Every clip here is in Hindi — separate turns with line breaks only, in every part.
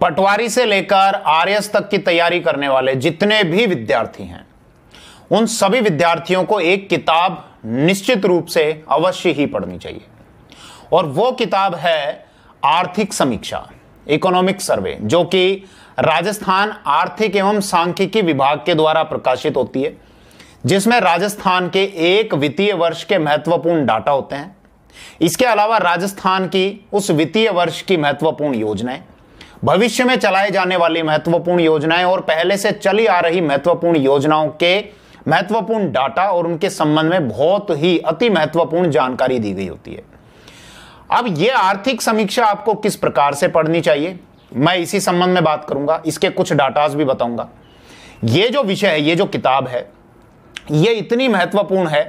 पटवारी से लेकर आरएस तक की तैयारी करने वाले जितने भी विद्यार्थी हैं उन सभी विद्यार्थियों को एक किताब निश्चित रूप से अवश्य ही पढ़नी चाहिए और वो किताब है आर्थिक समीक्षा इकोनॉमिक सर्वे जो कि राजस्थान आर्थिक एवं सांख्यिकी विभाग के द्वारा प्रकाशित होती है जिसमें राजस्थान के एक वित्तीय वर्ष के महत्वपूर्ण डाटा होते हैं इसके अलावा राजस्थान की उस वित्तीय वर्ष की महत्वपूर्ण योजनाएं भविष्य में चलाए जाने वाली महत्वपूर्ण योजनाएं और पहले से चली आ रही महत्वपूर्ण योजनाओं के महत्वपूर्ण डाटा और उनके संबंध में बहुत ही अति महत्वपूर्ण जानकारी दी गई होती है अब यह आर्थिक समीक्षा आपको किस प्रकार से पढ़नी चाहिए मैं इसी संबंध में बात करूंगा इसके कुछ डाटाज भी बताऊंगा ये जो विषय है ये जो किताब है ये इतनी महत्वपूर्ण है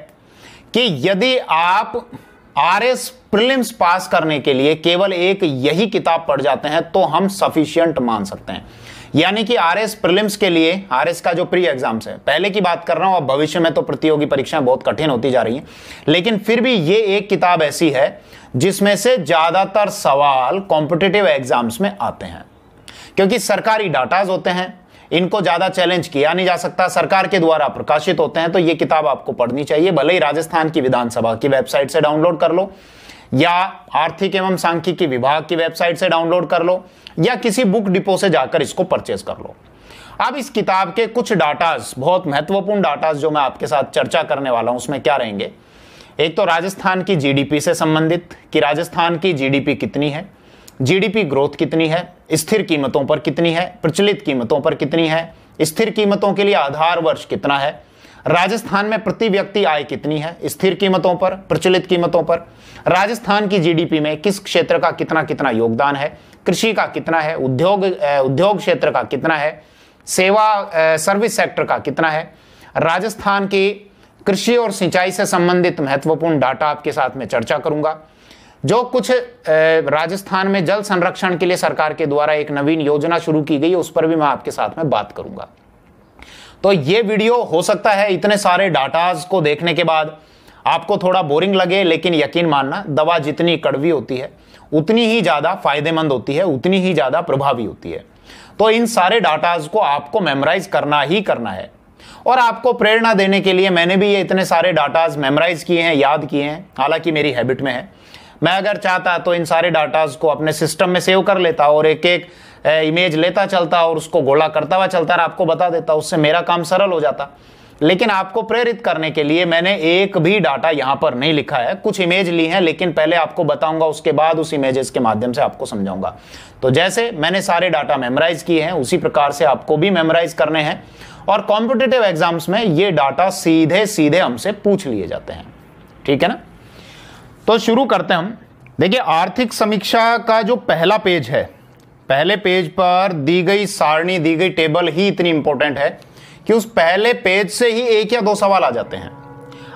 कि यदि आप आर एस प्रिलिम्स पास करने के लिए केवल एक यही किताब पढ़ जाते हैं तो हम सफिशियंट मान सकते हैं यानी कि आर एस प्रिलिम्स के लिए आर एस का जो प्री एग्जाम्स है पहले की बात कर रहा हूं अब भविष्य में तो प्रतियोगी परीक्षाएं बहुत कठिन होती जा रही हैं लेकिन फिर भी ये एक किताब ऐसी है जिसमें से ज़्यादातर सवाल कॉम्पिटेटिव एग्जाम्स में आते हैं क्योंकि सरकारी डाटाज होते हैं इनको ज्यादा चैलेंज किया नहीं जा सकता सरकार के द्वारा प्रकाशित होते हैं तो ये किताब आपको पढ़नी चाहिए भले ही राजस्थान की विधानसभा की वेबसाइट से डाउनलोड कर लो या आर्थिक एवं सांख्यिकी विभाग की वेबसाइट से डाउनलोड कर लो या किसी बुक डिपो से जाकर इसको परचेज कर लो अब इस किताब के कुछ डाटाज बहुत महत्वपूर्ण डाटाज जो मैं आपके साथ चर्चा करने वाला हूं उसमें क्या रहेंगे एक तो राजस्थान की जीडीपी से संबंधित कि राजस्थान की जीडीपी कितनी है जीडीपी ग्रोथ कितनी है स्थिर कीमतों पर कितनी है प्रचलित कीमतों पर कितनी है स्थिर कीमतों के लिए आधार वर्ष कितना है राजस्थान में प्रति व्यक्ति आय कितनी है स्थिर कीमतों पर प्रचलित कीमतों पर राजस्थान की जीडीपी में किस क्षेत्र का कितना कितना योगदान है कृषि का कितना है उद्योग उद्योग क्षेत्र का कितना है सेवा सर्विस सेक्टर का कितना है राजस्थान की कृषि और सिंचाई से संबंधित महत्वपूर्ण डाटा आपके साथ में चर्चा करूंगा जो कुछ राजस्थान में जल संरक्षण के लिए सरकार के द्वारा एक नवीन योजना शुरू की गई उस पर भी मैं आपके साथ में बात करूंगा तो ये वीडियो हो सकता है इतने सारे डाटाज को देखने के बाद आपको थोड़ा बोरिंग लगे लेकिन यकीन मानना दवा जितनी कड़वी होती है उतनी ही ज़्यादा फायदेमंद होती है उतनी ही ज़्यादा प्रभावी होती है तो इन सारे डाटाज को आपको मेमोराइज करना ही करना है और आपको प्रेरणा देने के लिए मैंने भी ये इतने सारे डाटाज मेमोराइज किए हैं याद किए हैं हालांकि मेरी हैबिट में है मैं अगर चाहता तो इन सारे डाटाज को अपने सिस्टम में सेव कर लेता और एक एक इमेज लेता चलता और उसको गोला करता हुआ चलता और आपको बता देता उससे मेरा काम सरल हो जाता लेकिन आपको प्रेरित करने के लिए मैंने एक भी डाटा यहाँ पर नहीं लिखा है कुछ इमेज ली है लेकिन पहले आपको बताऊंगा उसके बाद उस इमेजेस के माध्यम से आपको समझाऊंगा तो जैसे मैंने सारे डाटा मेमोराइज किए हैं उसी प्रकार से आपको भी मेमोराइज करने हैं और कॉम्पिटेटिव एग्जाम्स में ये डाटा सीधे सीधे हमसे पूछ लिए जाते हैं ठीक है ना तो शुरू करते हैं हम देखिए आर्थिक समीक्षा का जो पहला पेज है पहले पेज पर दी गई सारणी दी गई टेबल ही इतनी इंपॉर्टेंट है कि उस पहले पेज से ही एक या दो सवाल आ जाते हैं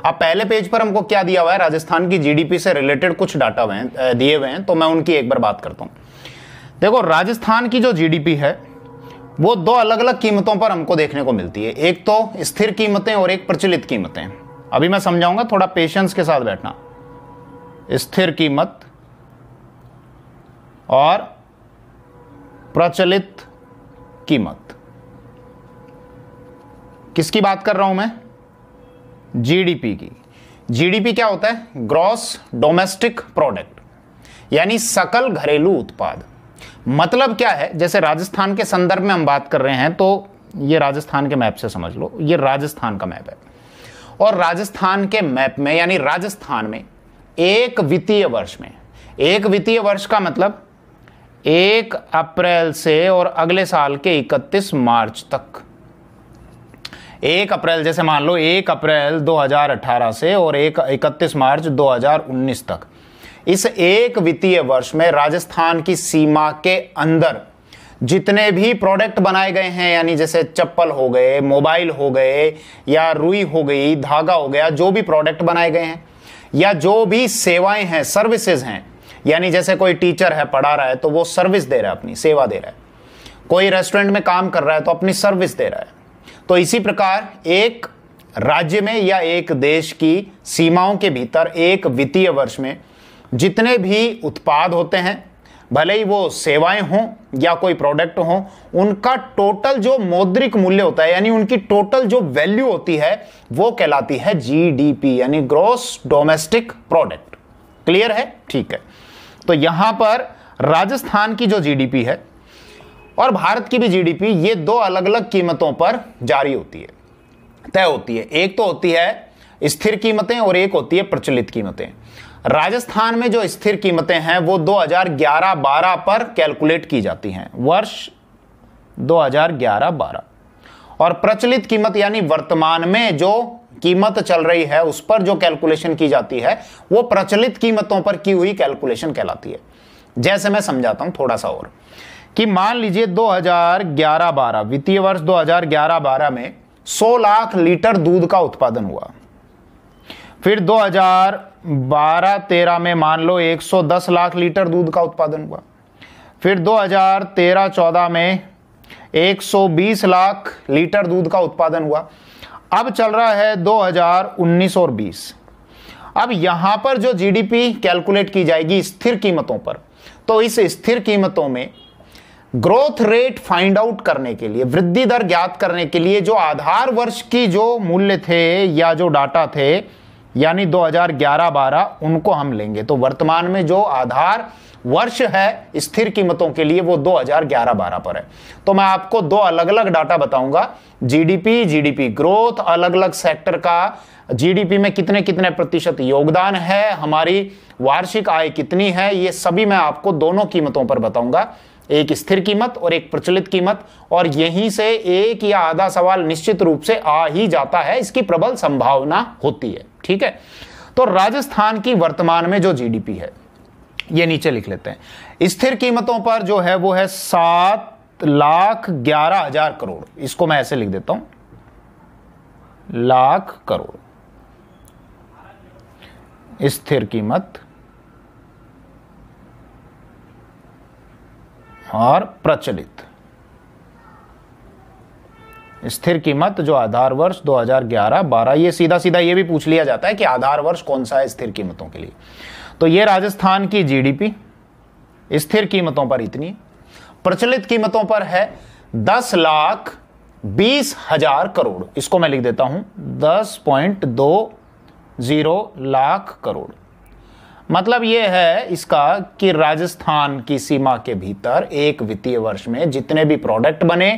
अब पहले पेज पर हमको क्या दिया हुआ है राजस्थान की जीडीपी से रिलेटेड कुछ डाटा हुए हैं दिए हुए हैं तो मैं उनकी एक बार बात करता हूँ देखो राजस्थान की जो जीडीपी है वो दो अलग अलग कीमतों पर हमको देखने को मिलती है एक तो स्थिर कीमतें और एक प्रचलित कीमतें अभी मैं समझाऊंगा थोड़ा पेशेंस के साथ बैठना स्थिर कीमत और प्रचलित कीमत किसकी बात कर रहा हूं मैं जीडीपी की जीडीपी क्या होता है ग्रॉस डोमेस्टिक प्रोडक्ट यानी सकल घरेलू उत्पाद मतलब क्या है जैसे राजस्थान के संदर्भ में हम बात कर रहे हैं तो ये राजस्थान के मैप से समझ लो ये राजस्थान का मैप है और राजस्थान के मैप में यानी राजस्थान में एक वित्तीय वर्ष में एक वित्तीय वर्ष का मतलब एक अप्रैल से और अगले साल के 31 मार्च तक एक अप्रैल जैसे मान लो एक अप्रैल 2018 से और एक इकतीस मार्च 2019 तक इस एक वित्तीय वर्ष में राजस्थान की सीमा के अंदर जितने भी प्रोडक्ट बनाए गए हैं यानी जैसे चप्पल हो गए मोबाइल हो गए या रुई हो गई धागा हो गया जो भी प्रोडक्ट बनाए गए हैं या जो भी सेवाएं हैं सर्विसेज हैं यानी जैसे कोई टीचर है पढ़ा रहा है तो वो सर्विस दे रहा है अपनी सेवा दे रहा है कोई रेस्टोरेंट में काम कर रहा है तो अपनी सर्विस दे रहा है तो इसी प्रकार एक राज्य में या एक देश की सीमाओं के भीतर एक वित्तीय वर्ष में जितने भी उत्पाद होते हैं भले ही वो सेवाएं हों या कोई प्रोडक्ट हो उनका टोटल जो मौद्रिक मूल्य होता है यानी उनकी टोटल जो वैल्यू होती है वो कहलाती है जीडीपी यानी ग्रॉस डोमेस्टिक प्रोडक्ट क्लियर है ठीक है तो यहां पर राजस्थान की जो जीडीपी है और भारत की भी जीडीपी ये दो अलग अलग कीमतों पर जारी होती है तय होती है एक तो होती है स्थिर कीमतें और एक होती है प्रचलित कीमतें राजस्थान में जो स्थिर कीमतें हैं वो 2011-12 पर कैलकुलेट की जाती हैं वर्ष 2011-12 और प्रचलित कीमत यानी वर्तमान में जो कीमत चल रही है उस पर जो कैलकुलेशन की जाती है वो प्रचलित कीमतों पर की हुई कैलकुलेशन कहलाती है जैसे मैं समझाता हूं थोड़ा सा और कि मान लीजिए 2011-12 वित्तीय वर्ष 2011-12 में 100 लाख लीटर दूध का उत्पादन हुआ फिर बारह तेरह में मान लो 110 लाख लीटर दूध का उत्पादन हुआ फिर 2013-14 में 120 लाख लीटर दूध का उत्पादन हुआ अब चल रहा है 2019 और 20 अब यहां पर जो जीडीपी कैलकुलेट की जाएगी स्थिर कीमतों पर तो इस स्थिर कीमतों में ग्रोथ रेट फाइंड आउट करने के लिए वृद्धि दर ज्ञात करने के लिए जो आधार वर्ष की जो मूल्य थे या जो डाटा थे यानी 2011-12 उनको हम लेंगे तो वर्तमान में जो आधार वर्ष है स्थिर कीमतों के लिए वो 2011-12 पर है तो मैं आपको दो अलग अलग डाटा बताऊंगा जीडीपी जीडीपी ग्रोथ अलग अलग सेक्टर का जीडीपी में कितने कितने प्रतिशत योगदान है हमारी वार्षिक आय कितनी है ये सभी मैं आपको दोनों कीमतों पर बताऊंगा एक स्थिर कीमत और एक प्रचलित कीमत और यहीं से एक या आधा सवाल निश्चित रूप से आ ही जाता है इसकी प्रबल संभावना होती है ठीक है तो राजस्थान की वर्तमान में जो जीडीपी है ये नीचे लिख लेते हैं स्थिर कीमतों पर जो है वो है सात लाख ग्यारह हजार करोड़ इसको मैं ऐसे लिख देता हूं लाख करोड़ स्थिर कीमत और प्रचलित स्थिर कीमत जो आधार वर्ष 2011-12 ये सीधा सीधा ये भी पूछ लिया जाता है कि आधार वर्ष कौन सा है स्थिर कीमतों के लिए तो ये राजस्थान की जीडीपी स्थिर कीमतों पर इतनी प्रचलित कीमतों पर है दस लाख बीस हजार करोड़ इसको मैं लिख देता हूं दस पॉइंट दो जीरो लाख करोड़ मतलब ये है इसका कि राजस्थान की सीमा के भीतर एक वित्तीय वर्ष में जितने भी प्रोडक्ट बने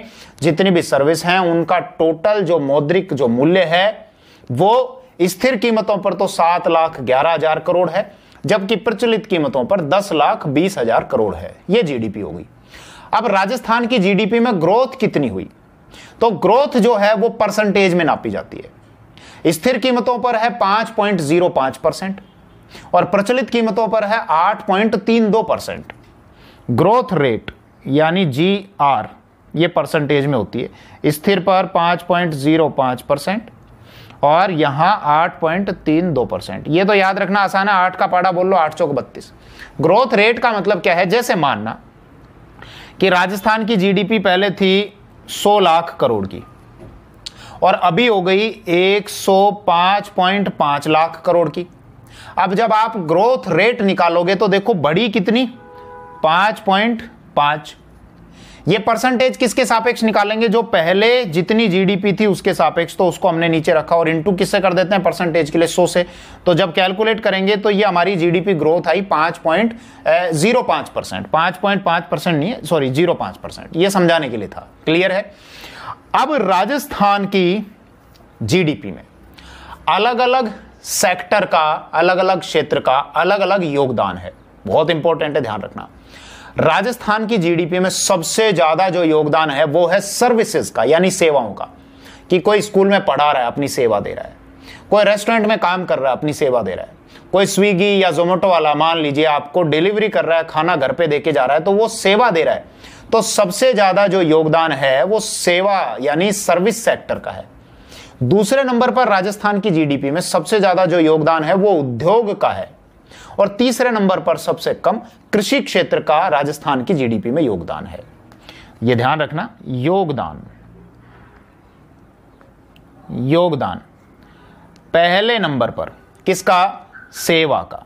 जितनी भी सर्विस हैं उनका टोटल जो मौद्रिक जो मूल्य है वो स्थिर कीमतों पर तो सात लाख ग्यारह हजार करोड़ है जबकि प्रचलित कीमतों पर दस लाख बीस हजार करोड़ है ये जीडीपी होगी अब राजस्थान की जीडीपी में ग्रोथ कितनी हुई तो ग्रोथ जो है वो परसेंटेज में नापी जाती है स्थिर कीमतों पर है पांच पॉइंट जीरो पांच परसेंट और प्रचलित कीमतों पर है आठ पॉइंट तीन दो परसेंट ग्रोथ रेट यानी जी आर ये परसेंटेज में होती है स्थिर पर पांच पॉइंट जीरो पांच परसेंट और यहाँ आठ पॉइंट तीन दो परसेंट ये तो याद रखना आसान है आठ का पाड़ा बोल लो आठ सौ बत्तीस ग्रोथ रेट का मतलब क्या है जैसे मानना कि राजस्थान की जीडीपी पहले थी सौ लाख करोड़ की और अभी हो गई एक सौ पांच पॉइंट पांच लाख करोड़ की अब जब आप ग्रोथ रेट निकालोगे तो देखो बड़ी कितनी पांच पॉइंट पांच ये परसेंटेज किसके सापेक्ष निकालेंगे जो पहले जितनी जीडीपी थी उसके सापेक्ष तो उसको हमने नीचे रखा और इनटू किससे कर देते हैं परसेंटेज के लिए सो से तो जब कैलकुलेट करेंगे तो ये हमारी जीडीपी ग्रोथ आई पांच पॉइंट जीरो पांच परसेंट पांच पॉइंट पांच परसेंट नहीं है सॉरी जीरो पांच परसेंट यह समझाने के लिए था क्लियर है अब राजस्थान की जीडीपी में अलग अलग सेक्टर का अलग अलग क्षेत्र का अलग अलग योगदान है बहुत इंपॉर्टेंट है ध्यान रखना राजस्थान की जीडीपी में सबसे ज्यादा जो योगदान है वो है सर्विसेज का यानी सेवाओं का कि कोई स्कूल में पढ़ा रहा है अपनी सेवा दे रहा है कोई रेस्टोरेंट में काम कर रहा है अपनी सेवा दे रहा है कोई स्विगी या जोमेटो वाला मान लीजिए आपको डिलीवरी कर रहा है खाना घर पे देके जा रहा है तो वो सेवा दे रहा है तो सबसे ज्यादा जो योगदान है वो सेवा यानी सर्विस सेक्टर का है दूसरे नंबर पर राजस्थान की जीडीपी में सबसे ज्यादा जो योगदान है वो उद्योग का है और तीसरे नंबर पर सबसे कम कृषि क्षेत्र का राजस्थान की जीडीपी में योगदान है यह ध्यान रखना योगदान योगदान पहले नंबर पर किसका सेवा का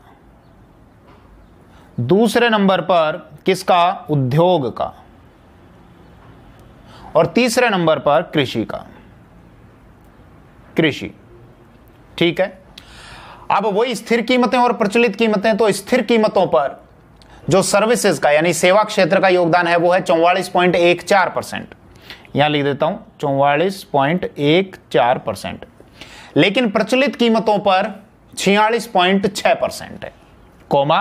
दूसरे नंबर पर किसका उद्योग का और तीसरे नंबर पर कृषि का कृषि ठीक है अब वही स्थिर कीमतें और प्रचलित कीमतें तो स्थिर कीमतों पर जो सर्विसेज का यानी सेवा क्षेत्र का योगदान है वो है चौवालीस पॉइंट एक चार परसेंट यहां लिख देता हूं चौवालीस पॉइंट एक चार परसेंट लेकिन प्रचलित कीमतों पर छियालीस पॉइंट छह परसेंट है कोमा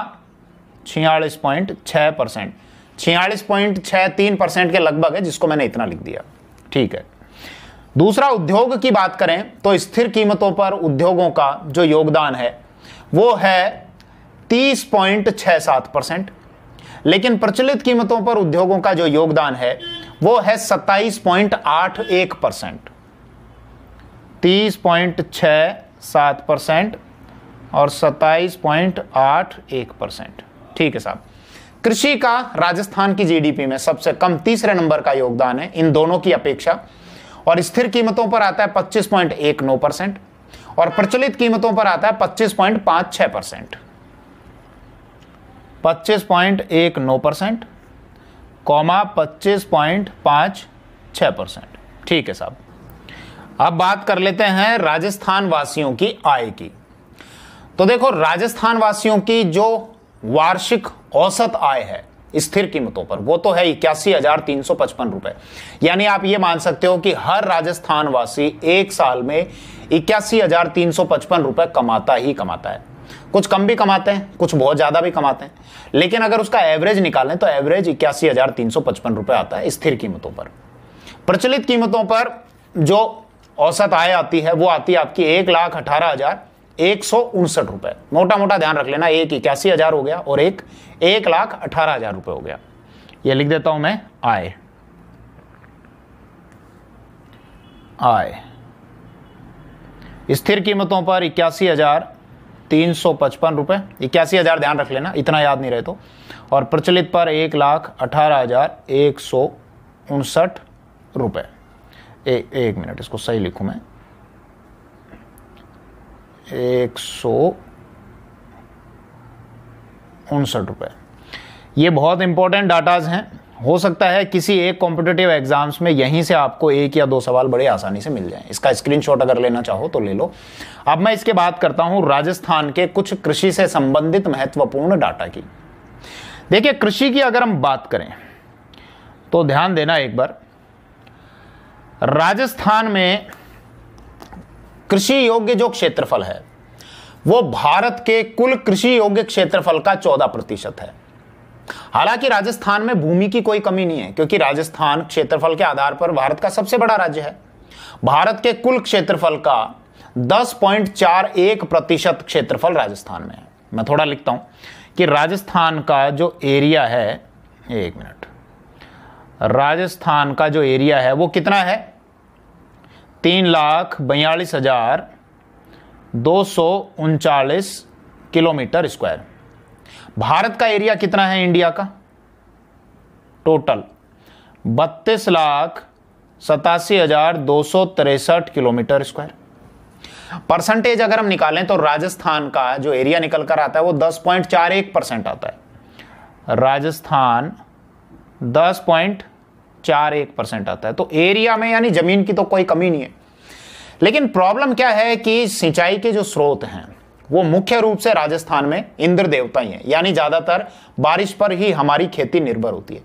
छियालीस पॉइंट छह परसेंट छियालीस पॉइंट छह तीन परसेंट के लगभग है जिसको मैंने इतना लिख दिया ठीक है दूसरा उद्योग की बात करें तो स्थिर कीमतों पर उद्योगों का जो योगदान है वो है तीस पॉइंट छ सात परसेंट लेकिन प्रचलित कीमतों पर उद्योगों का जो योगदान है वो है सत्ताईस पॉइंट आठ एक परसेंट तीस पॉइंट छ सात परसेंट और सत्ताईस पॉइंट आठ एक परसेंट ठीक है साहब कृषि का राजस्थान की जीडीपी में सबसे कम तीसरे नंबर का योगदान है इन दोनों की अपेक्षा और स्थिर कीमतों पर आता है पच्चीस पॉइंट एक नौ परसेंट और प्रचलित कीमतों पर आता है पच्चीस पॉइंट पांच छह परसेंट पच्चीस पॉइंट एक नौ परसेंट कॉमा पच्चीस पॉइंट पांच छ परसेंट ठीक है साहब अब बात कर लेते हैं राजस्थान वासियों की आय की तो देखो राजस्थान वासियों की जो वार्षिक औसत आय है स्थिर कीमतों पर वो तो है इक्यासी हजार तीन सौ पचपन रुपए यानी आप ये मान सकते हो कि हर राजस्थान वासी एक साल में इक्यासी हजार तीन सौ पचपन रुपए कमाता ही कमाता है कुछ कम भी कमाते हैं कुछ बहुत ज़्यादा भी कमाते हैं लेकिन अगर उसका एवरेज निकालें तो एवरेज इक्यासी हजार तीन सौ पचपन रुपए आता है स्थिर कीमतों पर प्रचलित कीमतों पर जो औसत आय आती है वो आती है आपकी एक लाख अठारह हजार एक सौ उनसठ रुपए मोटा मोटा ध्यान रख लेना एक इक्यासी हज़ार हो गया और एक एक लाख अठारह हज़ार रुपए हो गया ये लिख देता हूं मैं आय आय स्थिर कीमतों पर इक्यासी हज़ार तीन सौ पचपन रुपए इक्यासी हज़ार ध्यान रख लेना इतना याद नहीं रहे तो और प्रचलित पर एक लाख अठारह हज़ार एक सौ उनसठ रुपये एक मिनट इसको सही लिखू मैं एक सौ उनसठ रुपये ये बहुत इंपॉर्टेंट डाटाज हैं हो सकता है किसी एक कॉम्पिटेटिव एग्जाम्स में यहीं से आपको एक या दो सवाल बड़े आसानी से मिल जाएं इसका स्क्रीनशॉट अगर लेना चाहो तो ले लो अब मैं इसके बात करता हूं राजस्थान के कुछ कृषि से संबंधित महत्वपूर्ण डाटा की देखिए कृषि की अगर हम बात करें तो ध्यान देना एक बार राजस्थान में कृषि योग्य जो क्षेत्रफल है वो भारत के कुल कृषि योग्य क्षेत्रफल का चौदह प्रतिशत है हालांकि राजस्थान में भूमि की कोई कमी नहीं है क्योंकि राजस्थान क्षेत्रफल के आधार पर भारत का सबसे बड़ा राज्य है भारत के कुल क्षेत्रफल का 10.41 प्रतिशत क्षेत्रफल राजस्थान में है मैं थोड़ा लिखता हूं कि राजस्थान का जो एरिया है एक मिनट राजस्थान का जो एरिया है वो कितना है तीन लाख बयालीस हज़ार दो सौ उनचालीस किलोमीटर स्क्वायर भारत का एरिया कितना है इंडिया का टोटल बत्तीस लाख सतासी हजार दो सौ तिरसठ किलोमीटर स्क्वायर परसेंटेज अगर हम निकालें तो राजस्थान का जो एरिया निकल कर आता है वो दस पॉइंट चार एक परसेंट आता है राजस्थान दस पॉइंट चार एक परसेंट आता है तो एरिया में यानी जमीन की तो कोई कमी नहीं है लेकिन प्रॉब्लम क्या है कि सिंचाई के जो स्रोत हैं वो मुख्य रूप से राजस्थान में इंद्र देवता ही है यानी ज़्यादातर बारिश पर ही हमारी खेती निर्भर होती है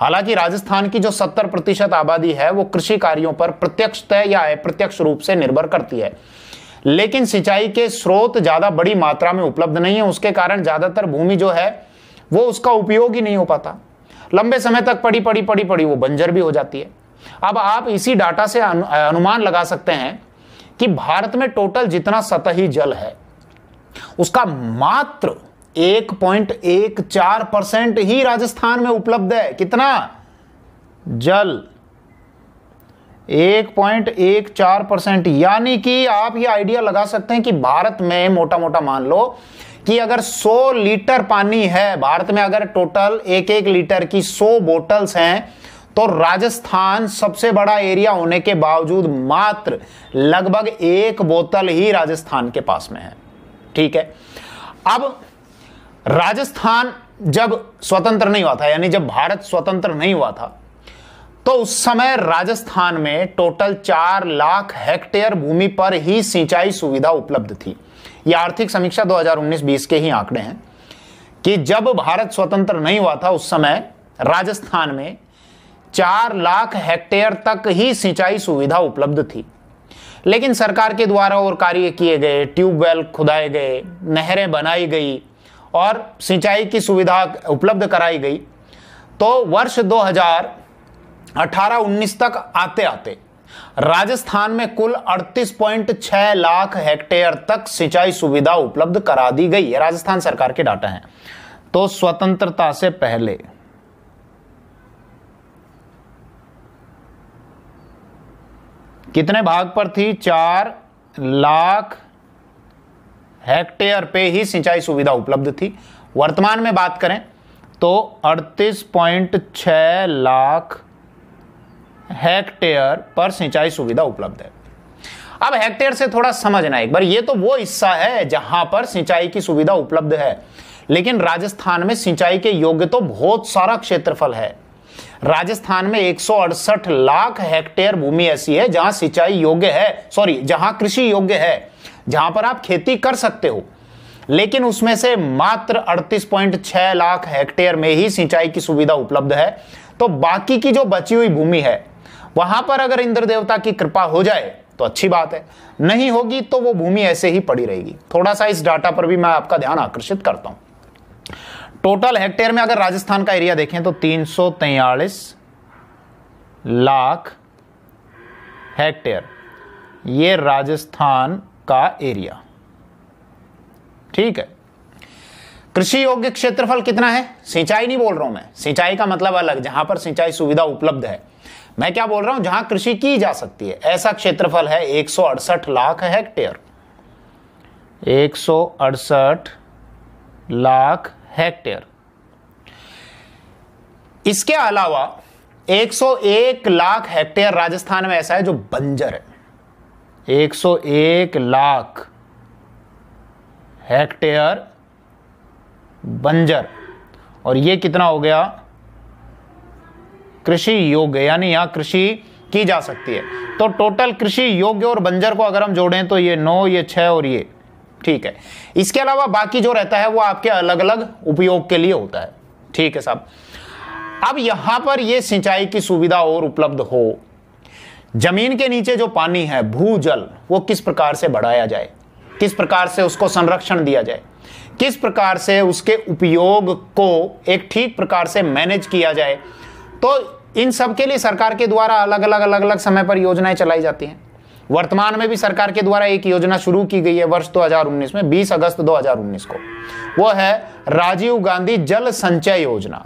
हालांकि राजस्थान की जो 70 प्रतिशत आबादी है वो कृषि कार्यों पर तय या अप्रत्यक्ष रूप से निर्भर करती है लेकिन सिंचाई के स्रोत ज़्यादा बड़ी मात्रा में उपलब्ध नहीं है उसके कारण ज़्यादातर भूमि जो है वो उसका उपयोग ही नहीं हो पाता लंबे समय तक पड़ी पड़ी पड़ी पड़ी वो बंजर भी हो जाती है अब आप इसी डाटा से अनुमान लगा सकते हैं कि भारत में टोटल जितना सतही जल है उसका मात्र 1.14 परसेंट ही राजस्थान में उपलब्ध है कितना जल 1.14 परसेंट यानी कि आप ये आइडिया लगा सकते हैं कि भारत में मोटा मोटा मान लो कि अगर 100 लीटर पानी है भारत में अगर टोटल एक एक लीटर की 100 बोटल्स हैं तो राजस्थान सबसे बड़ा एरिया होने के बावजूद मात्र लगभग एक बोतल ही राजस्थान के पास में है ठीक है अब राजस्थान जब स्वतंत्र नहीं हुआ था यानी जब भारत स्वतंत्र नहीं हुआ था तो उस समय राजस्थान में टोटल चार लाख हेक्टेयर भूमि पर ही सिंचाई सुविधा उपलब्ध थी यह आर्थिक समीक्षा 2019-20 के ही आंकड़े हैं कि जब भारत स्वतंत्र नहीं हुआ था उस समय राजस्थान में चार लाख हेक्टेयर तक ही सिंचाई सुविधा उपलब्ध थी लेकिन सरकार के द्वारा और कार्य किए गए ट्यूबवेल खुदाए गए नहरें बनाई गई और सिंचाई की सुविधा उपलब्ध कराई गई तो वर्ष 2018-19 तक आते आते राजस्थान में कुल 38.6 लाख हेक्टेयर तक सिंचाई सुविधा उपलब्ध करा दी गई है राजस्थान सरकार के डाटा है तो स्वतंत्रता से पहले कितने भाग पर थी चार लाख हेक्टेयर पे ही सिंचाई सुविधा उपलब्ध थी वर्तमान में बात करें तो 38.6 लाख हेक्टेयर पर सिंचाई सुविधा उपलब्ध है अब हेक्टेयर से थोड़ा समझना एक बार ये तो वो हिस्सा है जहां पर सिंचाई की सुविधा उपलब्ध है लेकिन राजस्थान में सिंचाई के योग्य तो बहुत सारा क्षेत्रफल है राजस्थान में एक लाख हेक्टेयर भूमि ऐसी है जहां सिंचाई योग्य है सॉरी जहां कृषि योग्य है जहां पर आप खेती कर सकते हो लेकिन उसमें से मात्र 38.6 लाख हेक्टेयर में ही सिंचाई की सुविधा उपलब्ध है तो बाकी की जो बची हुई भूमि है वहां पर अगर इंद्र देवता की कृपा हो जाए तो अच्छी बात है नहीं होगी तो वो भूमि ऐसे ही पड़ी रहेगी थोड़ा सा इस डाटा पर भी मैं आपका ध्यान आकर्षित करता हूं टोटल हेक्टेयर में अगर राजस्थान का एरिया देखें तो तीन लाख हेक्टेयर ये राजस्थान का एरिया ठीक है कृषि योग्य क्षेत्रफल कितना है सिंचाई नहीं बोल रहा हूं मैं सिंचाई का मतलब अलग जहां पर सिंचाई सुविधा उपलब्ध है मैं क्या बोल रहा हूं जहां कृषि की जा सकती है ऐसा क्षेत्रफल है एक लाख हेक्टेयर एक लाख हेक्टेयर इसके अलावा 101 लाख हेक्टेयर राजस्थान में ऐसा है जो बंजर है 101 लाख हेक्टेयर बंजर और ये कितना हो गया कृषि योग्य यानी यहाँ कृषि की जा सकती है तो टोटल कृषि योग्य और बंजर को अगर हम जोड़ें तो ये नौ ये छः और ये ठीक है इसके अलावा बाकी जो रहता है वो आपके अलग अलग उपयोग के लिए होता है ठीक है साहब अब यहां पर ये सिंचाई की सुविधा और उपलब्ध हो जमीन के नीचे जो पानी है भूजल वो किस प्रकार से बढ़ाया जाए किस प्रकार से उसको संरक्षण दिया जाए किस प्रकार से उसके उपयोग को एक ठीक प्रकार से मैनेज किया जाए तो इन सब के लिए सरकार के द्वारा अलग अलग अलग अलग समय पर योजनाएं चलाई जाती हैं वर्तमान में भी सरकार के द्वारा एक योजना शुरू की गई है वर्ष 2019 में 20 अगस्त 2019 को वो है राजीव गांधी जल संचय योजना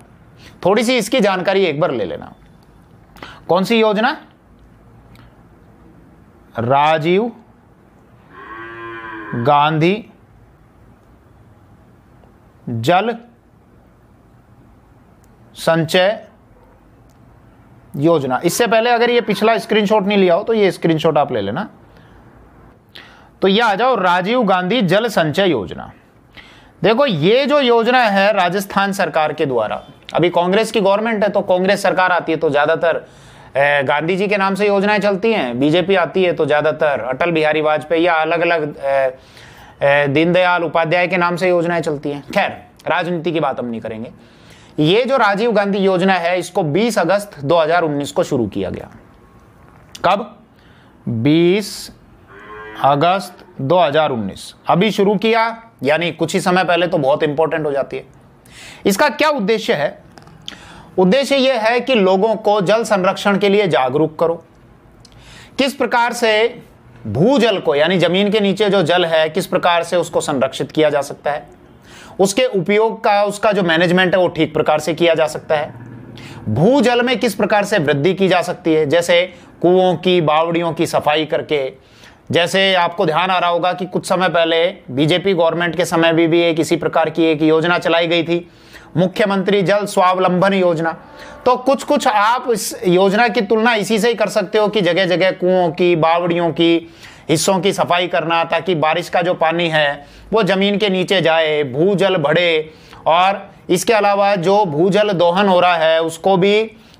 थोड़ी सी इसकी जानकारी एक बार ले लेना कौन सी योजना राजीव गांधी जल संचय योजना इससे पहले अगर ये पिछला स्क्रीनशॉट नहीं लिया हो तो ये स्क्रीनशॉट आप ले लेना तो ये आ जाओ राजीव गांधी जल संचय योजना देखो ये जो योजना है राजस्थान सरकार के द्वारा अभी कांग्रेस की गवर्नमेंट है तो कांग्रेस सरकार आती है तो ज़्यादातर गांधी जी के नाम से योजनाएं चलती हैं बीजेपी आती है तो ज़्यादातर अटल बिहारी वाजपेयी या अलग अलग दीनदयाल उपाध्याय के नाम से योजनाएं चलती हैं खैर राजनीति की बात हम नहीं करेंगे ये जो राजीव गांधी योजना है इसको 20 अगस्त 2019 को शुरू किया गया कब 20 अगस्त 2019 अभी शुरू किया यानी कुछ ही समय पहले तो बहुत इंपॉर्टेंट हो जाती है इसका क्या उद्देश्य है उद्देश्य यह है कि लोगों को जल संरक्षण के लिए जागरूक करो किस प्रकार से भूजल को यानी जमीन के नीचे जो जल है किस प्रकार से उसको संरक्षित किया जा सकता है उसके उपयोग का उसका जो मैनेजमेंट है वो ठीक प्रकार से किया जा सकता है भूजल में किस प्रकार से वृद्धि की जा सकती है जैसे कुओं की बावड़ियों की सफाई करके जैसे आपको ध्यान आ रहा होगा कि कुछ समय पहले बीजेपी गवर्नमेंट के समय भी भी एक इसी प्रकार की एक योजना चलाई गई थी मुख्यमंत्री जल स्वावलंबन योजना तो कुछ कुछ आप इस योजना की तुलना इसी से ही कर सकते हो कि जगह जगह कुओं की बावड़ियों की हिस्सों की सफाई करना ताकि बारिश का जो पानी है वो ज़मीन के नीचे जाए भूजल बढ़े और इसके अलावा जो भूजल दोहन हो रहा है उसको भी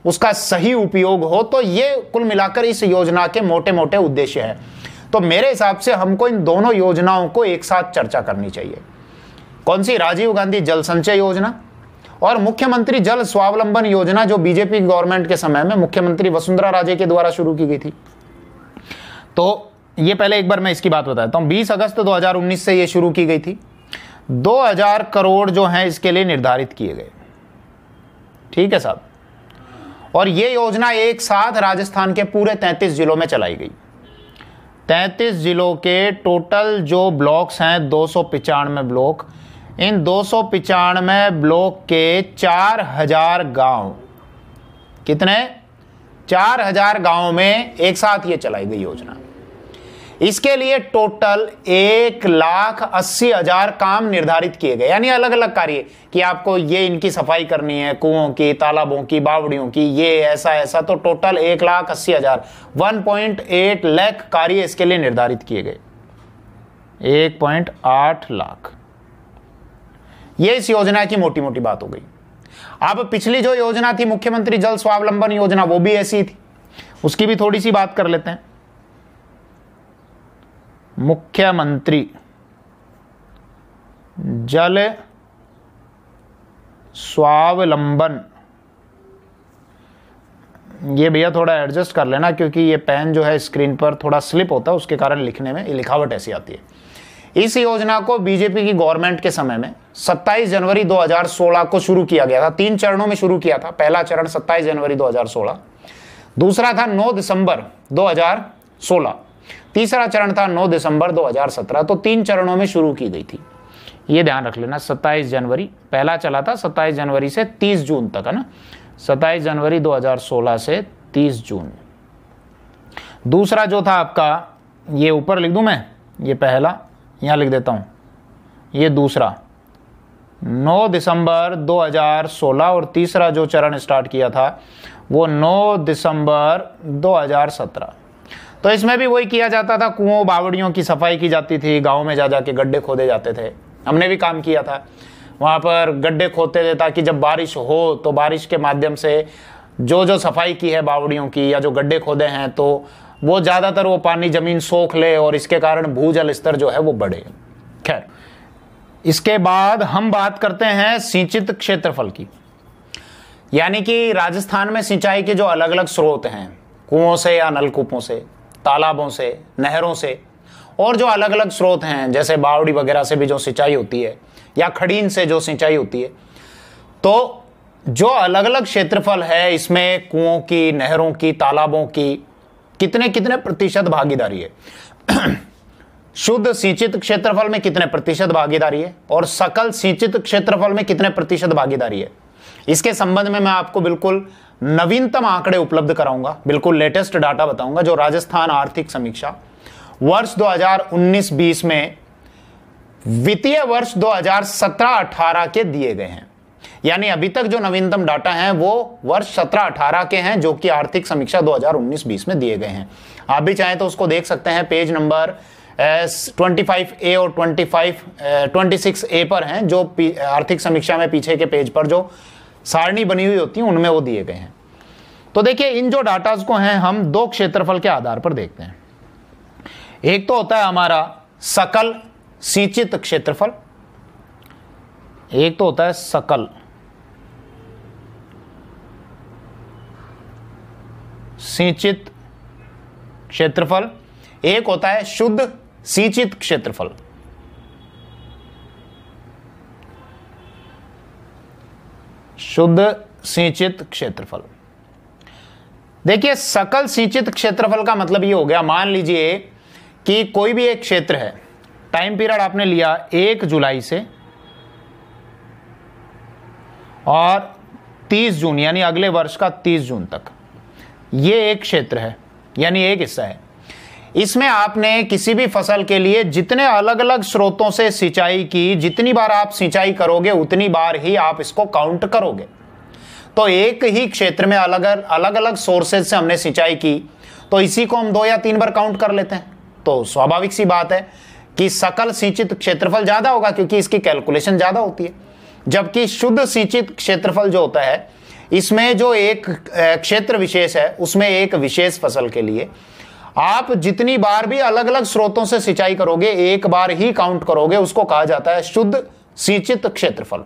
उसका सही उपयोग हो तो ये कुल मिलाकर इस योजना के मोटे मोटे उद्देश्य हैं तो मेरे हिसाब से हमको इन दोनों योजनाओं को एक साथ चर्चा करनी चाहिए कौन सी राजीव गांधी जल संचय योजना और मुख्यमंत्री जल स्वावलंबन योजना जो बीजेपी गवर्नमेंट के समय में मुख्यमंत्री वसुंधरा राजे के द्वारा शुरू की गई थी तो ये पहले एक बार मैं इसकी बात बताता हूँ बीस अगस्त 2019 तो से ये शुरू की गई थी 2000 करोड़ जो हैं इसके लिए निर्धारित किए गए ठीक है साहब और ये योजना एक साथ राजस्थान के पूरे 33 जिलों में चलाई गई 33 जिलों के टोटल जो ब्लॉक्स हैं दो सौ ब्लॉक इन दो सौ ब्लॉक के 4000 गांव कितने 4000 गांव में एक साथ ये चलाई गई योजना इसके लिए टोटल एक लाख अस्सी हजार काम निर्धारित किए गए यानी अलग अलग कार्य कि आपको ये इनकी सफाई करनी है कुओं की तालाबों की बावड़ियों की ये ऐसा ऐसा तो टोटल एक लाख अस्सी हजार वन पॉइंट एट लैख कार्य इसके लिए निर्धारित किए गए एक पॉइंट आठ लाख ये इस योजना की मोटी मोटी बात हो गई अब पिछली जो योजना थी मुख्यमंत्री जल स्वावलंबन योजना वो भी ऐसी थी उसकी भी थोड़ी सी बात कर लेते हैं मुख्यमंत्री जल स्वावलंबन ये भैया थोड़ा एडजस्ट कर लेना क्योंकि ये पेन जो है स्क्रीन पर थोड़ा स्लिप होता है उसके कारण लिखने में लिखावट ऐसी आती है इस योजना को बीजेपी की गवर्नमेंट के समय में 27 जनवरी 2016 को शुरू किया गया था तीन चरणों में शुरू किया था पहला चरण 27 जनवरी 2016 दूसरा था 9 दिसंबर 2016 तीसरा चरण था 9 दिसंबर 2017 तो तीन चरणों में शुरू की गई थी ये ध्यान रख लेना 27 जनवरी पहला चला था 27 जनवरी से 30 जून तक है ना 27 जनवरी 2016 से 30 जून दूसरा जो था आपका ये ऊपर लिख दू मैं ये पहला यहां लिख देता हूं ये दूसरा 9 दिसंबर 2016 और तीसरा जो चरण स्टार्ट किया था वो 9 दिसंबर 2017 तो इसमें भी वही किया जाता था कुओं बावड़ियों की सफाई की जाती थी गाँव में जा जाके गड्ढे खोदे जाते थे हमने भी काम किया था वहाँ पर गड्ढे खोदते थे ताकि जब बारिश हो तो बारिश के माध्यम से जो जो सफाई की है बावड़ियों की या जो गड्ढे खोदे हैं तो वो ज़्यादातर वो पानी ज़मीन सोख ले और इसके कारण भूजल स्तर जो है वो बढ़े खैर इसके बाद हम बात करते हैं सिंचित क्षेत्रफल की यानी कि राजस्थान में सिंचाई के जो अलग अलग स्रोत हैं कुओं से या नलकूपों से तालाबों से नहरों से और जो अलग अलग स्रोत हैं जैसे बावड़ी वगैरह से भी जो सिंचाई होती है या खड़ीन से जो सिंचाई होती है तो जो अलग अलग क्षेत्रफल है इसमें कुओं की नहरों की तालाबों की कितने कितने प्रतिशत भागीदारी है शुद्ध सिंचित क्षेत्रफल में कितने प्रतिशत भागीदारी है और सकल सिंचित क्षेत्रफल में कितने प्रतिशत भागीदारी है इसके संबंध में मैं आपको बिल्कुल नवीनतम आंकड़े उपलब्ध कराऊंगा बिल्कुल लेटेस्ट डाटा बताऊंगा जो राजस्थान आर्थिक समीक्षा वर्ष 2019-20 में वित्तीय वर्ष 2017-18 के दिए गए हैं यानी अभी तक जो नवीनतम डाटा है वो वर्ष 17-18 के हैं जो कि आर्थिक समीक्षा 2019-20 में दिए गए हैं आप भी चाहें तो उसको देख सकते हैं page number twenty five A और twenty five twenty six A पर हैं जो आर्थिक समीक्षा में पीछे के पेज पर जो सारणी बनी हुई होती है उनमें वो दिए गए हैं तो देखिए इन जो डाटाज को हैं हम दो क्षेत्रफल के आधार पर देखते हैं एक तो होता है हमारा सकल सिंचित क्षेत्रफल एक तो होता है सकल सिंचित क्षेत्रफल एक होता है शुद्ध सिंचित क्षेत्रफल शुद्ध सिंचित क्षेत्रफल देखिए सकल सिंचित क्षेत्रफल का मतलब ये हो गया मान लीजिए कि कोई भी एक क्षेत्र है टाइम पीरियड आपने लिया एक जुलाई से और 30 जून यानी अगले वर्ष का 30 जून तक ये एक क्षेत्र है यानी एक हिस्सा है इसमें आपने किसी भी फसल के लिए जितने अलग अलग स्रोतों से सिंचाई की जितनी बार आप सिंचाई करोगे उतनी बार ही आप इसको काउंट करोगे तो एक ही क्षेत्र में अलग अलग अलग सोर्सेज से हमने सिंचाई की तो इसी को हम दो या तीन बार काउंट कर लेते हैं तो स्वाभाविक सी बात है कि सकल सिंचित क्षेत्रफल ज़्यादा होगा क्योंकि इसकी कैलकुलेशन ज़्यादा होती है जबकि शुद्ध सिंचित क्षेत्रफल जो होता है इसमें जो एक क्षेत्र विशेष है उसमें एक विशेष फसल के लिए आप जितनी बार भी अलग अलग स्रोतों से सिंचाई करोगे एक बार ही काउंट करोगे उसको कहा जाता है शुद्ध सिंचित क्षेत्रफल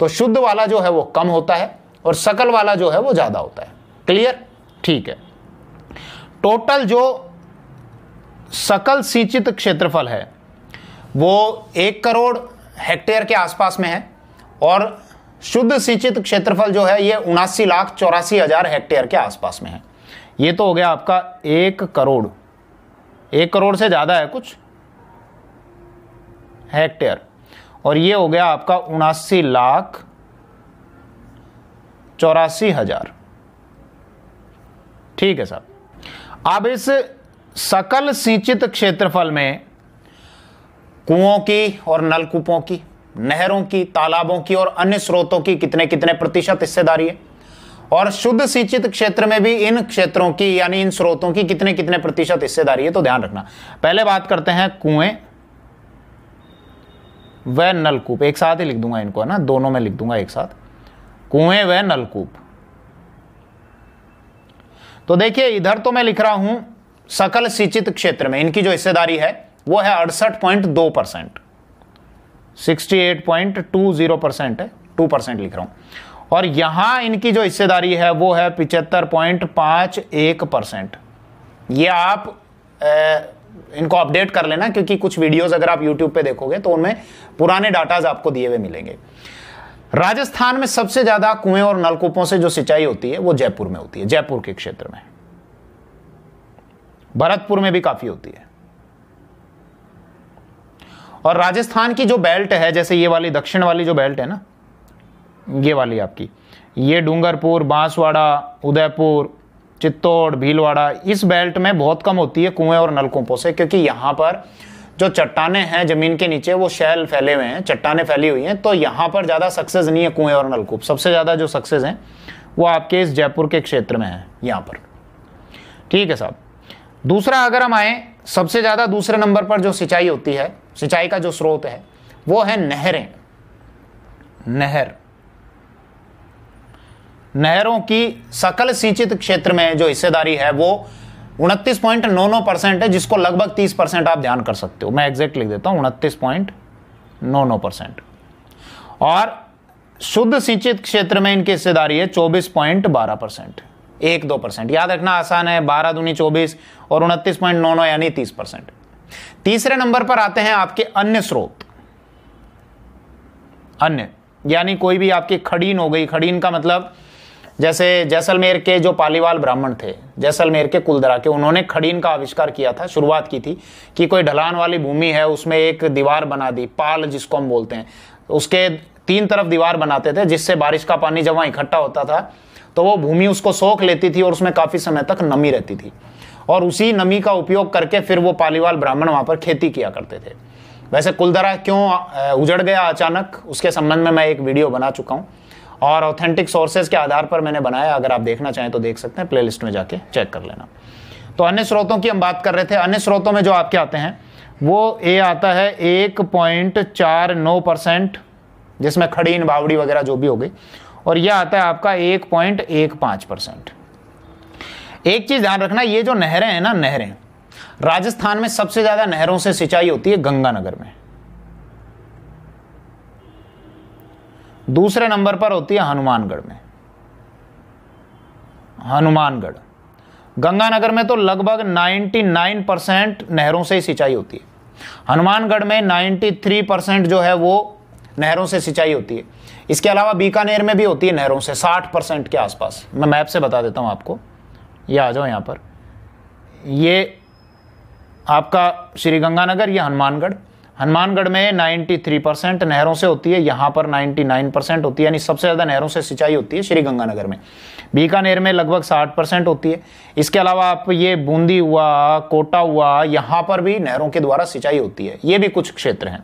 तो शुद्ध वाला जो है वो कम होता है और सकल वाला जो है वो ज्यादा होता है क्लियर ठीक है टोटल जो सकल सिंचित क्षेत्रफल है वो एक करोड़ हेक्टेयर के आसपास में है और शुद्ध सिंचित क्षेत्रफल जो है ये उनासी लाख चौरासी हजार हेक्टेयर के आसपास में है ये तो हो गया आपका एक करोड़ एक करोड़ से ज़्यादा है कुछ हेक्टेयर और ये हो गया आपका उनासी लाख चौरासी हजार ठीक है साहब अब इस सकल सिंचित क्षेत्रफल में कुओं की और नलकूपों की नहरों की तालाबों की और अन्य स्रोतों की कितने कितने प्रतिशत हिस्सेदारी है और शुद्ध सिंचित क्षेत्र में भी इन क्षेत्रों की यानी इन स्रोतों की कितने कितने प्रतिशत हिस्सेदारी है तो ध्यान रखना पहले बात करते हैं कुएं व नलकूप एक साथ ही लिख दूंगा इनको है ना दोनों में लिख दूंगा एक साथ कुएं व नलकूप तो देखिए इधर तो मैं लिख रहा हूं सकल सिंचित क्षेत्र में इनकी जो हिस्सेदारी है वो है अड़सठ पॉइंट दो percent sixty eight point two zero percent है टू परसेंट लिख रहा हूं और यहां इनकी जो हिस्सेदारी है वो है पिचहत्तर पॉइंट पांच एक परसेंट ये आप ए, इनको अपडेट कर लेना क्योंकि कुछ वीडियोस अगर आप यूट्यूब पे देखोगे तो उनमें पुराने डाटाज आपको दिए हुए मिलेंगे राजस्थान में सबसे ज्यादा कुएं और नलकूपों से जो सिंचाई होती है वो जयपुर में होती है जयपुर के क्षेत्र में भरतपुर में भी काफी होती है और राजस्थान की जो बेल्ट है जैसे ये वाली दक्षिण वाली जो बेल्ट है ना ये वाली आपकी ये डूंगरपुर बांसवाड़ा उदयपुर चित्तौड़ भीलवाड़ा इस बेल्ट में बहुत कम होती है कुएं और नलकूपों से क्योंकि यहाँ पर जो चट्टाने हैं जमीन के नीचे वो शैल फैले हुए हैं चट्टाने फैली हुई हैं तो यहाँ पर ज़्यादा सक्सेस नहीं है कुएं और नलकूप सबसे ज़्यादा जो सक्सेस हैं वो आपके इस जयपुर के क्षेत्र में है यहाँ पर ठीक है साहब दूसरा अगर हम आए सबसे ज़्यादा दूसरे नंबर पर जो सिंचाई होती है सिंचाई का जो स्रोत है वो है नहरें नहर नहरों की सकल सिंचित क्षेत्र में जो हिस्सेदारी है वो उनतीस पॉइंट नौ नौ परसेंट है जिसको लगभग तीस परसेंट आप ध्यान कर सकते हो मैं एग्जैक्ट लिख देता हूं उनतीस पॉइंट नौ नौ परसेंट और शुद्ध सिंचित क्षेत्र में इनकी हिस्सेदारी है चौबीस पॉइंट बारह परसेंट एक दो परसेंट याद रखना आसान है बारह दूनी चौबीस और उनतीस पॉइंट नौ नौ यानी तीस परसेंट तीसरे नंबर पर आते हैं आपके अन्य स्रोत अन्य यानी कोई भी आपकी खड़ीन हो गई खड़ीन का मतलब जैसे जैसलमेर के जो पालीवाल ब्राह्मण थे जैसलमेर के कुलदरा के उन्होंने खड़ीन का आविष्कार किया था शुरुआत की थी कि कोई ढलान वाली भूमि है उसमें एक दीवार बना दी पाल जिसको हम बोलते हैं उसके तीन तरफ दीवार बनाते थे जिससे बारिश का पानी जब वहाँ इकट्ठा होता था तो वो भूमि उसको सोख लेती थी और उसमें काफ़ी समय तक नमी रहती थी और उसी नमी का उपयोग करके फिर वो पालीवाल ब्राह्मण वहाँ पर खेती किया करते थे वैसे कुलदरा क्यों उजड़ गया अचानक उसके संबंध में मैं एक वीडियो बना चुका हूँ और ऑथेंटिक सोर्सेज के आधार पर मैंने बनाया अगर आप देखना चाहें तो देख सकते हैं प्लेलिस्ट में जाके चेक कर लेना तो अन्य स्रोतों की हम बात कर रहे थे अन्य स्रोतों में जो आपके आते हैं वो ए आता है एक पॉइंट चार नौ परसेंट जिसमें खड़ीन बावड़ी वगैरह जो भी हो गई और यह आता है आपका एक पॉइंट एक पाँच परसेंट एक चीज़ ध्यान रखना ये जो नहरें हैं ना नहरें राजस्थान में सबसे ज़्यादा नहरों से सिंचाई होती है गंगानगर में दूसरे नंबर पर होती है हनुमानगढ़ में हनुमानगढ़ गंगानगर में तो लगभग 99 परसेंट नहरों से ही सिंचाई होती है हनुमानगढ़ में 93 परसेंट जो है वो नहरों से सिंचाई होती है इसके अलावा बीकानेर में भी होती है नहरों से 60 परसेंट के आसपास मैं मैप से बता देता हूँ आपको ये आ जाओ यहाँ पर ये आपका श्री गंगानगर हनुमानगढ़ हनुमानगढ़ में 93 परसेंट नहरों से होती है यहाँ पर 99 परसेंट होती है यानी सबसे ज़्यादा नहरों से सिंचाई होती है श्रीगंगानगर में बीकानेर में लगभग 60 परसेंट होती है इसके अलावा आप ये बूंदी हुआ कोटा हुआ यहाँ पर भी नहरों के द्वारा सिंचाई होती है ये भी कुछ क्षेत्र हैं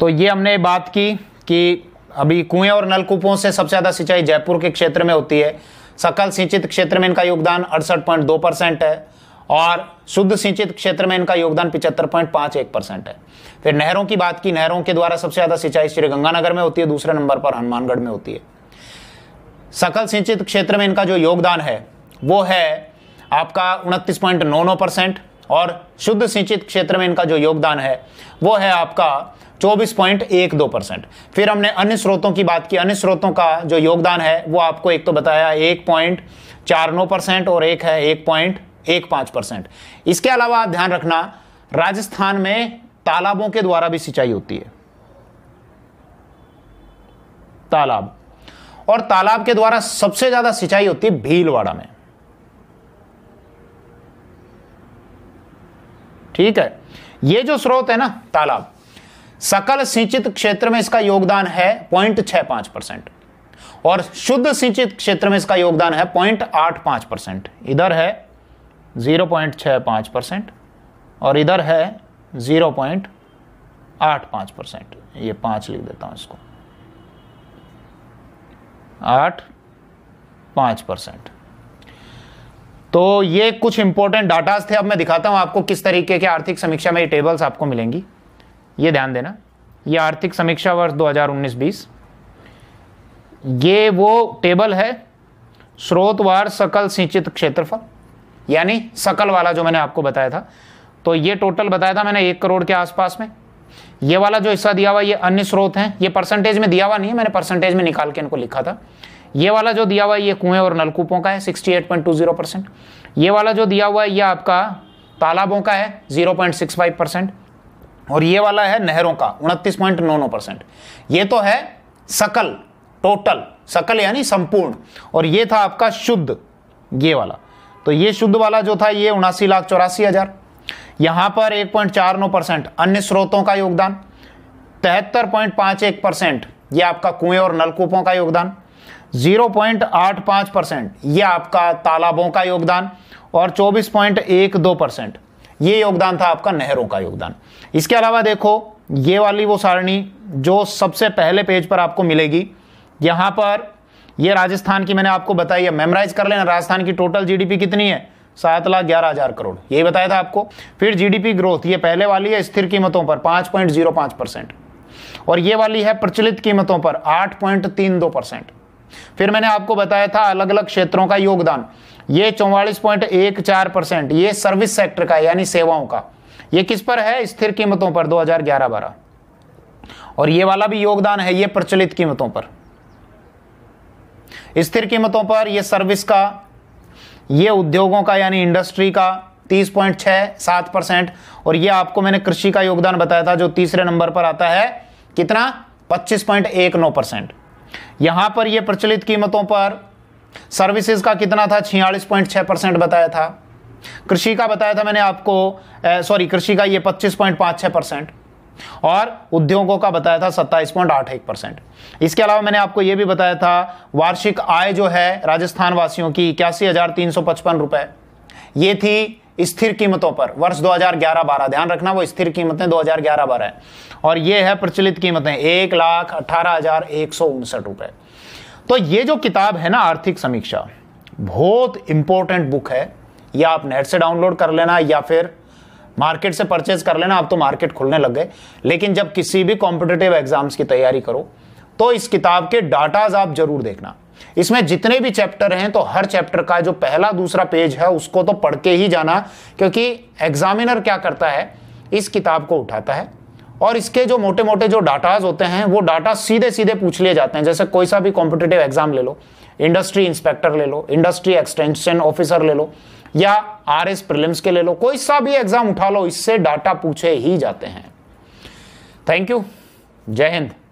तो ये हमने बात की कि अभी कुएं और नलकूपों से सबसे ज़्यादा सिंचाई जयपुर के क्षेत्र में होती है सकल सिंचित क्षेत्र में इनका योगदान अड़सठ है और शुद्ध सिंचित क्षेत्र में इनका योगदान पिछहत्तर पॉइंट पांच एक परसेंट है फिर नहरों की बात की नहरों के द्वारा सबसे ज्यादा सिंचाई श्री गंगानगर में होती है दूसरे नंबर पर हनुमानगढ़ में होती है सकल सिंचित क्षेत्र में इनका जो योगदान है वो है आपका उनतीस पॉइंट नौ नौ परसेंट और शुद्ध सिंचित क्षेत्र में इनका जो योगदान है वो है आपका चौबीस पॉइंट एक दो परसेंट फिर हमने अन्य स्रोतों की बात की अन्य स्रोतों का जो योगदान है वो आपको एक तो बताया एक पॉइंट चार नौ परसेंट और एक है एक पॉइंट एक पांच परसेंट इसके अलावा ध्यान रखना राजस्थान में तालाबों के द्वारा भी सिंचाई होती है तालाब और तालाब के द्वारा सबसे ज्यादा सिंचाई होती है भीलवाड़ा में ठीक है ये जो स्रोत है ना तालाब सकल सिंचित क्षेत्र में इसका योगदान है पॉइंट छह पांच परसेंट और शुद्ध सिंचित क्षेत्र में इसका योगदान है पॉइंट आठ पांच परसेंट इधर है ज़ीरो पॉइंट परसेंट और इधर है ज़ीरो पॉइंट आठ परसेंट ये पाँच लिख देता हूँ इसको आठ पाँच परसेंट तो ये कुछ इंपॉर्टेंट डाटास थे अब मैं दिखाता हूँ आपको किस तरीके के आर्थिक समीक्षा में ये टेबल्स आपको मिलेंगी ये ध्यान देना ये आर्थिक समीक्षा वर्ष 2019-20 ये वो टेबल है स्रोतवार सकल सिंचित क्षेत्रफल यानी सकल वाला जो मैंने आपको बताया था तो ये टोटल बताया था मैंने एक करोड़ के आसपास में ये वाला जो हिस्सा दिया हुआ ये अन्य स्रोत हैं ये परसेंटेज में दिया हुआ नहीं है मैंने परसेंटेज में निकाल के इनको लिखा था ये वाला जो दिया हुआ है ये कुएं और नलकूपों का है 68.20 परसेंट ये वाला जो दिया हुआ है ये आपका तालाबों का है 0.65 परसेंट और ये वाला है नहरों का उनतीस पॉइंट नौ नौ परसेंट ये तो है सकल टोटल सकल यानी संपूर्ण और ये था आपका शुद्ध ये वाला तो ये शुद्ध वाला जो था ये उनासी लाख चौरासी हज़ार यहां पर एक पॉइंट चार नौ परसेंट अन्य स्रोतों का योगदान तिहत्तर पॉइंट पांच एक परसेंट यह आपका कुएं और नलकूपों का योगदान जीरो पॉइंट आठ पांच परसेंट यह आपका तालाबों का योगदान और चौबीस पॉइंट एक दो परसेंट ये योगदान था आपका नहरों का योगदान इसके अलावा देखो ये वाली वो सारणी जो सबसे पहले पेज पर आपको मिलेगी यहां पर ये राजस्थान की मैंने आपको बताई है मेमोराइज कर लेना राजस्थान की टोटल जीडीपी कितनी है सात लाख ग्यारह हजार करोड़ यही बताया था आपको फिर जीडीपी ग्रोथ ये पहले वाली है स्थिर कीमतों पर पांच पॉइंट जीरो परसेंट और ये वाली है प्रचलित कीमतों पर आठ पॉइंट तीन दो परसेंट फिर मैंने आपको बताया था अलग अलग क्षेत्रों का योगदान ये चौवालीस पॉइंट एक चार परसेंट ये सर्विस सेक्टर का यानी सेवाओं का ये किस पर है स्थिर कीमतों पर 2011-12 और ये वाला भी योगदान है ये प्रचलित कीमतों पर स्थिर कीमतों पर यह सर्विस का यह उद्योगों का यानी इंडस्ट्री का तीस पॉइंट छह सात परसेंट और यह आपको मैंने कृषि का योगदान बताया था जो तीसरे नंबर पर आता है कितना पच्चीस पॉइंट एक नौ परसेंट यहां पर यह प्रचलित कीमतों पर सर्विसेज का कितना था छियालीस पॉइंट छह परसेंट बताया था कृषि का बताया था मैंने आपको सॉरी कृषि का यह पच्चीस पॉइंट पांच छह परसेंट और उद्योगों का बताया था सत्ताईस पॉइंट आठ एक परसेंट इसके अलावा मैंने आपको यह भी बताया था वार्षिक आय जो है राजस्थान वासियों की इक्यासी हजार तीन सौ पचपन रुपए ये थी स्थिर कीमतों पर वर्ष 2011-12 ध्यान रखना वो स्थिर कीमतें 2011-12 है और ये है प्रचलित कीमतें एक लाख अठारह हजार एक सौ उनसठ रुपए तो ये जो किताब है ना आर्थिक समीक्षा बहुत इंपॉर्टेंट बुक है या आप नेट से डाउनलोड कर लेना या फिर मार्केट से परचेज कर लेना आप तो मार्केट खुलने लग गए लेकिन जब किसी भी कॉम्पिटेटिव एग्जाम्स की तैयारी करो तो इस किताब के डाटाज आप जरूर देखना इसमें जितने भी चैप्टर हैं तो हर चैप्टर का जो पहला दूसरा पेज है उसको तो पढ़ के ही जाना क्योंकि एग्जामिनर क्या करता है इस किताब को उठाता है और इसके जो मोटे मोटे जो डाटाज होते हैं वो डाटा सीधे सीधे पूछ लिए जाते हैं जैसे कोई सा भी कॉम्पिटेटिव एग्जाम ले लो इंडस्ट्री इंस्पेक्टर ले लो इंडस्ट्री एक्सटेंशन ऑफिसर ले लो या आर एस प्रिलिम्स के ले लो कोई सा भी एग्जाम उठा लो इससे डाटा पूछे ही जाते हैं थैंक यू जय हिंद